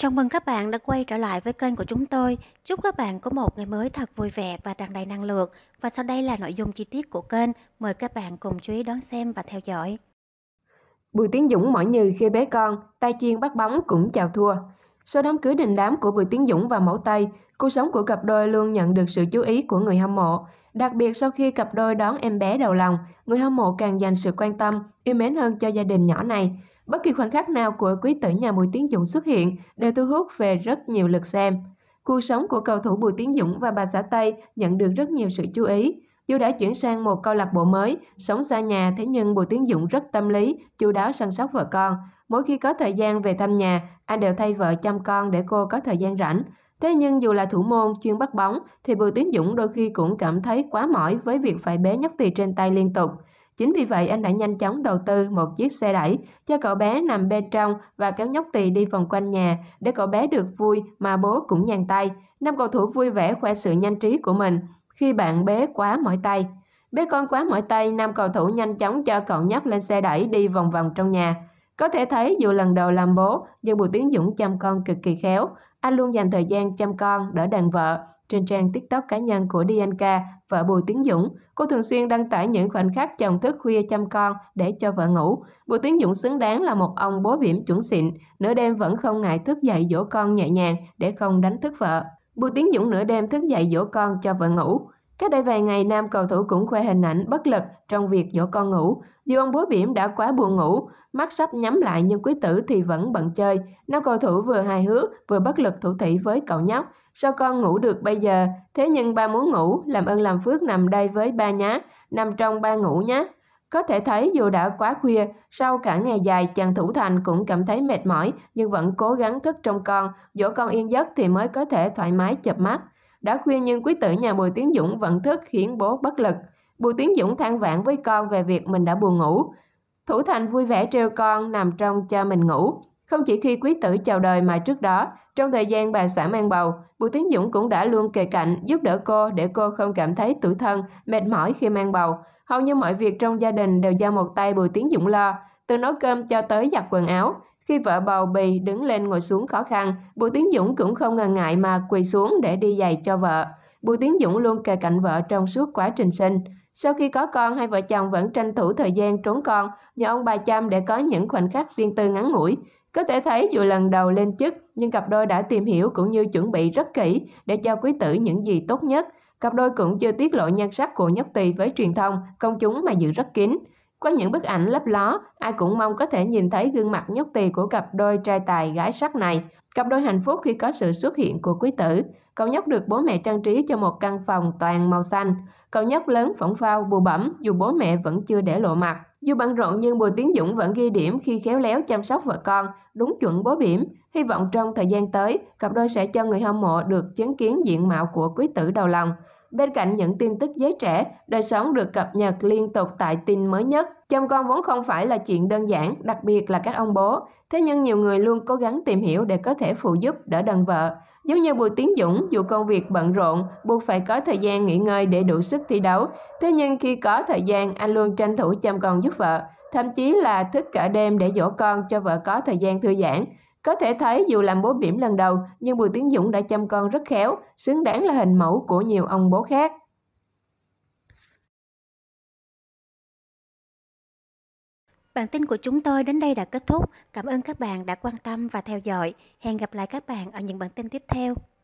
Chào mừng các bạn đã quay trở lại với kênh của chúng tôi. Chúc các bạn có một ngày mới thật vui vẻ và tràn đầy năng lượng. Và sau đây là nội dung chi tiết của kênh. Mời các bạn cùng chú ý đón xem và theo dõi. Bùi Tiến Dũng mỏi như khi bé con, tay chuyên bắt bóng cũng chào thua. Sau đám cưới đình đám của Bùi Tiến Dũng và mẫu Tây, cuộc sống của cặp đôi luôn nhận được sự chú ý của người hâm mộ. Đặc biệt sau khi cặp đôi đón em bé đầu lòng, người hâm mộ càng dành sự quan tâm, yêu mến hơn cho gia đình nhỏ này. Bất kỳ khoảnh khắc nào của quý tử nhà Bùi Tiến Dũng xuất hiện đều thu hút về rất nhiều lượt xem. Cuộc sống của cầu thủ Bùi Tiến Dũng và bà xã Tây nhận được rất nhiều sự chú ý. Dù đã chuyển sang một câu lạc bộ mới, sống xa nhà thế nhưng Bùi Tiến Dũng rất tâm lý, chu đáo săn sóc vợ con. Mỗi khi có thời gian về thăm nhà, anh đều thay vợ chăm con để cô có thời gian rảnh. Thế nhưng dù là thủ môn, chuyên bắt bóng, thì Bùi Tiến Dũng đôi khi cũng cảm thấy quá mỏi với việc phải bế nhóc tì trên tay liên tục – Chính vì vậy anh đã nhanh chóng đầu tư một chiếc xe đẩy cho cậu bé nằm bên trong và kéo nhóc tỳ đi vòng quanh nhà để cậu bé được vui mà bố cũng nhàn tay. Năm cầu thủ vui vẻ khoe sự nhanh trí của mình khi bạn bế quá mỏi tay. Bế con quá mỏi tay, nam cầu thủ nhanh chóng cho cậu nhóc lên xe đẩy đi vòng vòng trong nhà. Có thể thấy dù lần đầu làm bố, nhưng Bùi Tiến Dũng chăm con cực kỳ khéo. Anh luôn dành thời gian chăm con, đỡ đàn vợ, trên trang TikTok cá nhân của DNK, vợ Bùi Tiến Dũng, cô thường xuyên đăng tải những khoảnh khắc chồng thức khuya chăm con để cho vợ ngủ. Bùi Tiến Dũng xứng đáng là một ông bố biển chuẩn xịn, nửa đêm vẫn không ngại thức dậy dỗ con nhẹ nhàng để không đánh thức vợ. Bùi Tiến Dũng nửa đêm thức dậy dỗ con cho vợ ngủ. Cách đây vài ngày, nam cầu thủ cũng khoe hình ảnh bất lực trong việc dỗ con ngủ. Dù ông bố biển đã quá buồn ngủ, mắt sắp nhắm lại nhưng quý tử thì vẫn bận chơi. Nam cầu thủ vừa hài hước, vừa bất lực thủ thị với cậu nhóc. Sao con ngủ được bây giờ? Thế nhưng ba muốn ngủ, làm ơn làm phước nằm đây với ba nhá, nằm trong ba ngủ nhá. Có thể thấy dù đã quá khuya, sau cả ngày dài chàng thủ thành cũng cảm thấy mệt mỏi nhưng vẫn cố gắng thức trong con, dỗ con yên giấc thì mới có thể thoải mái chập mắt. Đã khuya nhưng quý tử nhà Bùi Tiến Dũng vẫn thức khiến bố bất lực. Bùi Tiến Dũng than vãn với con về việc mình đã buồn ngủ. Thủ Thành vui vẻ treo con nằm trong cho mình ngủ. Không chỉ khi quý tử chào đời mà trước đó, trong thời gian bà xã mang bầu, Bùi Tiến Dũng cũng đã luôn kề cạnh giúp đỡ cô để cô không cảm thấy tủi thân, mệt mỏi khi mang bầu. Hầu như mọi việc trong gia đình đều do một tay Bùi Tiến Dũng lo, từ nấu cơm cho tới giặt quần áo. Khi vợ bầu bì đứng lên ngồi xuống khó khăn, Bùi Tiến Dũng cũng không ngần ngại mà quỳ xuống để đi giày cho vợ. Bùi Tiến Dũng luôn kề cạnh vợ trong suốt quá trình sinh. Sau khi có con, hai vợ chồng vẫn tranh thủ thời gian trốn con nhờ ông bà chăm để có những khoảnh khắc riêng tư ngắn ngủi. Có thể thấy dù lần đầu lên chức, nhưng cặp đôi đã tìm hiểu cũng như chuẩn bị rất kỹ để cho quý tử những gì tốt nhất. Cặp đôi cũng chưa tiết lộ nhan sắc của nhóc tỳ với truyền thông, công chúng mà giữ rất kín. Qua những bức ảnh lấp ló, ai cũng mong có thể nhìn thấy gương mặt nhóc tỳ của cặp đôi trai tài gái sắc này. Cặp đôi hạnh phúc khi có sự xuất hiện của quý tử. Cậu nhóc được bố mẹ trang trí cho một căn phòng toàn màu xanh. Cậu nhóc lớn phỏng phao, bù bẩm dù bố mẹ vẫn chưa để lộ mặt. Dù bận rộn nhưng Bùi Tiến Dũng vẫn ghi điểm khi khéo léo chăm sóc vợ con, đúng chuẩn bố bỉm. Hy vọng trong thời gian tới, cặp đôi sẽ cho người hâm mộ được chứng kiến diện mạo của quý tử đầu lòng. Bên cạnh những tin tức giới trẻ, đời sống được cập nhật liên tục tại tin mới nhất. Chăm con vốn không phải là chuyện đơn giản, đặc biệt là các ông bố. Thế nhưng nhiều người luôn cố gắng tìm hiểu để có thể phụ giúp đỡ đàn vợ. Giống như Bùi Tiến Dũng, dù công việc bận rộn, buộc phải có thời gian nghỉ ngơi để đủ sức thi đấu. Thế nhưng khi có thời gian, anh luôn tranh thủ chăm con giúp vợ. Thậm chí là thức cả đêm để dỗ con cho vợ có thời gian thư giãn. Có thể thấy dù làm bố bỉm lần đầu nhưng Bùi Tiến Dũng đã chăm con rất khéo, xứng đáng là hình mẫu của nhiều ông bố khác. Bản tin của chúng tôi đến đây đã kết thúc. Cảm ơn các bạn đã quan tâm và theo dõi. Hẹn gặp lại các bạn ở những bản tin tiếp theo.